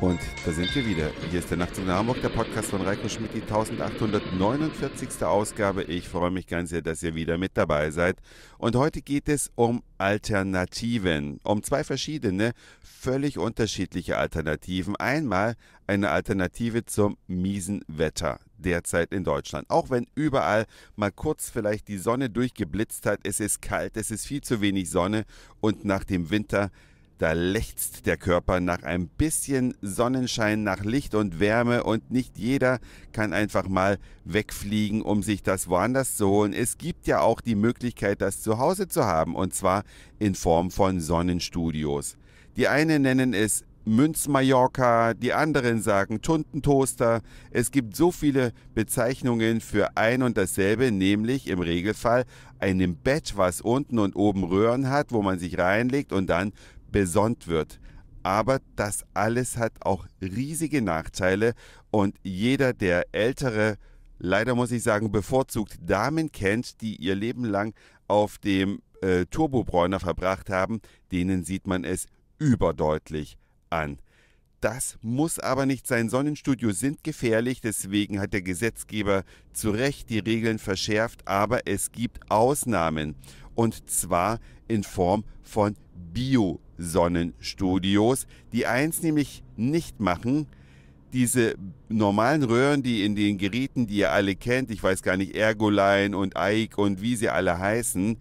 Und da sind wir wieder. Hier ist der Nacht in Hamburg, der Podcast von Reiko Schmidt, die 1849. Ausgabe. Ich freue mich ganz sehr, dass ihr wieder mit dabei seid. Und heute geht es um Alternativen, um zwei verschiedene, völlig unterschiedliche Alternativen. Einmal eine Alternative zum miesen Wetter derzeit in Deutschland. Auch wenn überall mal kurz vielleicht die Sonne durchgeblitzt hat, es ist kalt, es ist viel zu wenig Sonne und nach dem Winter da lechzt der Körper nach ein bisschen Sonnenschein, nach Licht und Wärme und nicht jeder kann einfach mal wegfliegen, um sich das woanders zu holen. Es gibt ja auch die Möglichkeit, das zu Hause zu haben und zwar in Form von Sonnenstudios. Die einen nennen es Münz Mallorca, die anderen sagen Tuntentoaster. Es gibt so viele Bezeichnungen für ein und dasselbe, nämlich im Regelfall einem Bett, was unten und oben Röhren hat, wo man sich reinlegt und dann besonnt wird. Aber das alles hat auch riesige Nachteile und jeder, der ältere, leider muss ich sagen, bevorzugt Damen kennt, die ihr Leben lang auf dem äh, Turbobräuner verbracht haben, denen sieht man es überdeutlich an. Das muss aber nicht sein. Sonnenstudios sind gefährlich, deswegen hat der Gesetzgeber zu Recht die Regeln verschärft, aber es gibt Ausnahmen und zwar in Form von Bio-Sonnenstudios, die eins nämlich nicht machen, diese normalen Röhren, die in den Geräten, die ihr alle kennt, ich weiß gar nicht, Ergoline und Ike und wie sie alle heißen,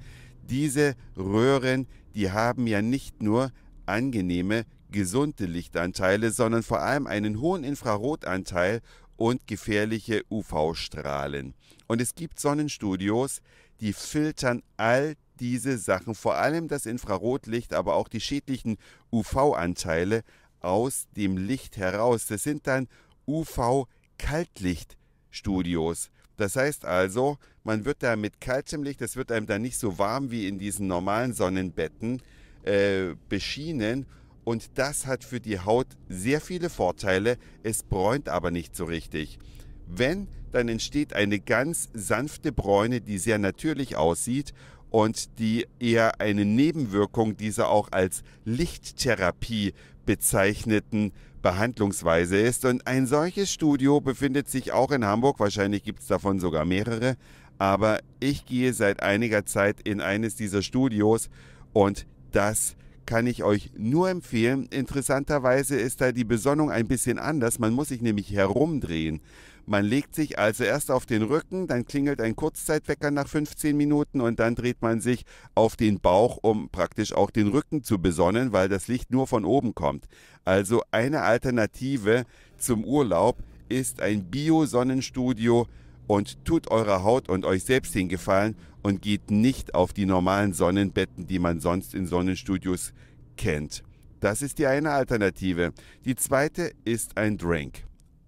diese Röhren, die haben ja nicht nur angenehme, gesunde Lichtanteile, sondern vor allem einen hohen Infrarotanteil und gefährliche UV-Strahlen. Und es gibt Sonnenstudios, die filtern all diese Sachen, vor allem das Infrarotlicht, aber auch die schädlichen UV-Anteile aus dem Licht heraus. Das sind dann UV-Kaltlichtstudios. Das heißt also, man wird da mit kaltem Licht, das wird einem dann nicht so warm wie in diesen normalen Sonnenbetten äh, beschienen. Und das hat für die Haut sehr viele Vorteile, es bräunt aber nicht so richtig. Wenn dann entsteht eine ganz sanfte Bräune, die sehr natürlich aussieht und die eher eine Nebenwirkung dieser auch als Lichttherapie bezeichneten Behandlungsweise ist. Und ein solches Studio befindet sich auch in Hamburg, wahrscheinlich gibt es davon sogar mehrere, aber ich gehe seit einiger Zeit in eines dieser Studios und das ist kann ich euch nur empfehlen. Interessanterweise ist da die Besonnung ein bisschen anders. Man muss sich nämlich herumdrehen. Man legt sich also erst auf den Rücken, dann klingelt ein Kurzzeitwecker nach 15 Minuten und dann dreht man sich auf den Bauch, um praktisch auch den Rücken zu besonnen, weil das Licht nur von oben kommt. Also eine Alternative zum Urlaub ist ein Bio-Sonnenstudio und tut eurer Haut und euch selbst den Gefallen und geht nicht auf die normalen Sonnenbetten, die man sonst in Sonnenstudios kennt. Das ist die eine Alternative. Die zweite ist ein Drink.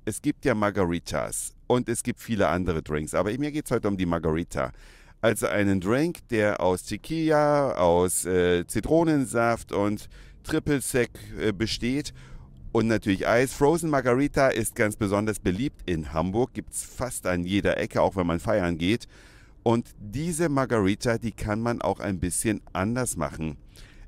Es gibt ja Margaritas und es gibt viele andere Drinks, aber mir geht es heute um die Margarita. Also einen Drink, der aus Tequila, aus äh, Zitronensaft und Triple Sec äh, besteht und natürlich Eis. Frozen Margarita ist ganz besonders beliebt in Hamburg, gibt es fast an jeder Ecke, auch wenn man feiern geht. Und diese Margarita, die kann man auch ein bisschen anders machen.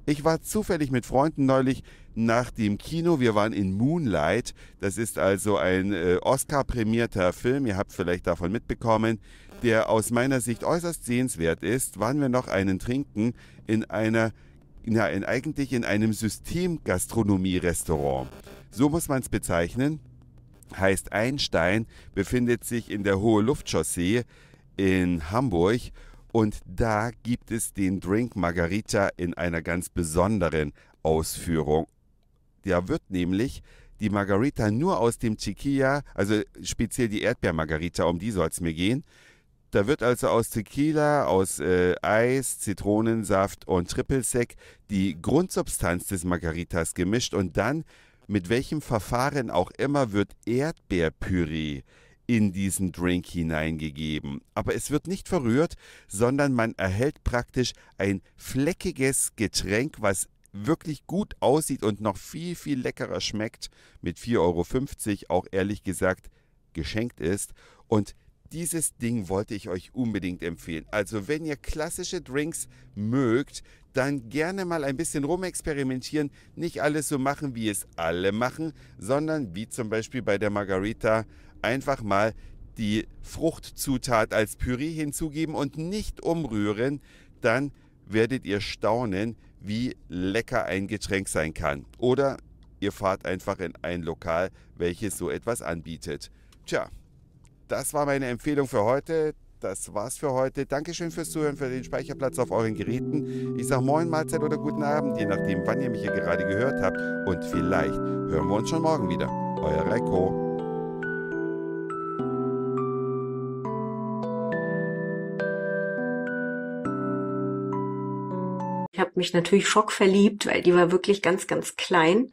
Ich war zufällig mit Freunden neulich nach dem Kino. Wir waren in Moonlight. Das ist also ein äh, Oscar-prämierter Film. Ihr habt vielleicht davon mitbekommen, der aus meiner Sicht äußerst sehenswert ist. Waren wir noch einen trinken in einer ja, in, eigentlich in einem system gastronomie restaurant So muss man es bezeichnen. Heißt, Einstein befindet sich in der Hohe Luftchaussee in Hamburg und da gibt es den Drink Margarita in einer ganz besonderen Ausführung. Da wird nämlich die Margarita nur aus dem Chiquilla, also speziell die Erdbeermargarita, um die soll es mir gehen, da wird also aus Tequila, aus äh, Eis, Zitronensaft und Triple Sec die Grundsubstanz des Margaritas gemischt und dann, mit welchem Verfahren auch immer, wird Erdbeerpüree in diesen Drink hineingegeben. Aber es wird nicht verrührt, sondern man erhält praktisch ein fleckiges Getränk, was wirklich gut aussieht und noch viel, viel leckerer schmeckt, mit 4,50 Euro auch ehrlich gesagt geschenkt ist. Und dieses Ding wollte ich euch unbedingt empfehlen. Also wenn ihr klassische Drinks mögt, dann gerne mal ein bisschen rumexperimentieren. Nicht alles so machen, wie es alle machen, sondern wie zum Beispiel bei der Margarita einfach mal die Fruchtzutat als Püree hinzugeben und nicht umrühren. Dann werdet ihr staunen, wie lecker ein Getränk sein kann. Oder ihr fahrt einfach in ein Lokal, welches so etwas anbietet. Tja, das war meine Empfehlung für heute. Das war's für heute. Dankeschön fürs Zuhören, für den Speicherplatz auf euren Geräten. Ich sag Moin, Mahlzeit oder guten Abend, je nachdem, wann ihr mich hier gerade gehört habt. Und vielleicht hören wir uns schon morgen wieder. Euer Reiko. Ich habe mich natürlich schockverliebt, weil die war wirklich ganz, ganz klein.